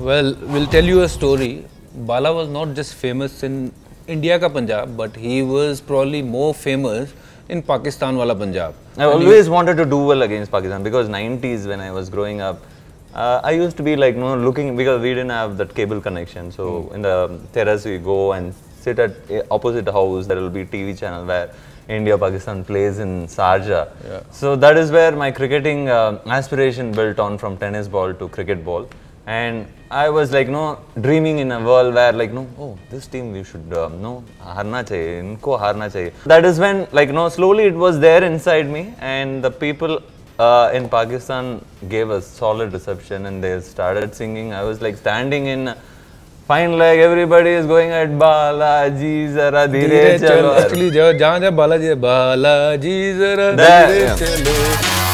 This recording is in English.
Well, we'll tell you a story. Bala was not just famous in India ka Punjab, but he was probably more famous in Pakistan wala Punjab. I always wanted to do well against Pakistan because 90s when I was growing up, uh, I used to be like, you no, know, looking because we didn't have that cable connection. So mm. in the terrace we go and sit at eh, opposite house. There will be TV channel where India Pakistan plays in Sarja. Yeah. So that is where my cricketing uh, aspiration built on from tennis ball to cricket ball and I was like, no, dreaming in a world where like, no, oh, this team we should, uh, no, harna chahiye, inko harna chahiye. That is when like, no, slowly it was there inside me, and the people uh, in Pakistan gave a solid reception, and they started singing. I was like standing in. Fine leg everybody is going at Balaji जरा धीरे चलो actually जहाँ जहाँ बालाजी बालाजी जरा धीरे चलो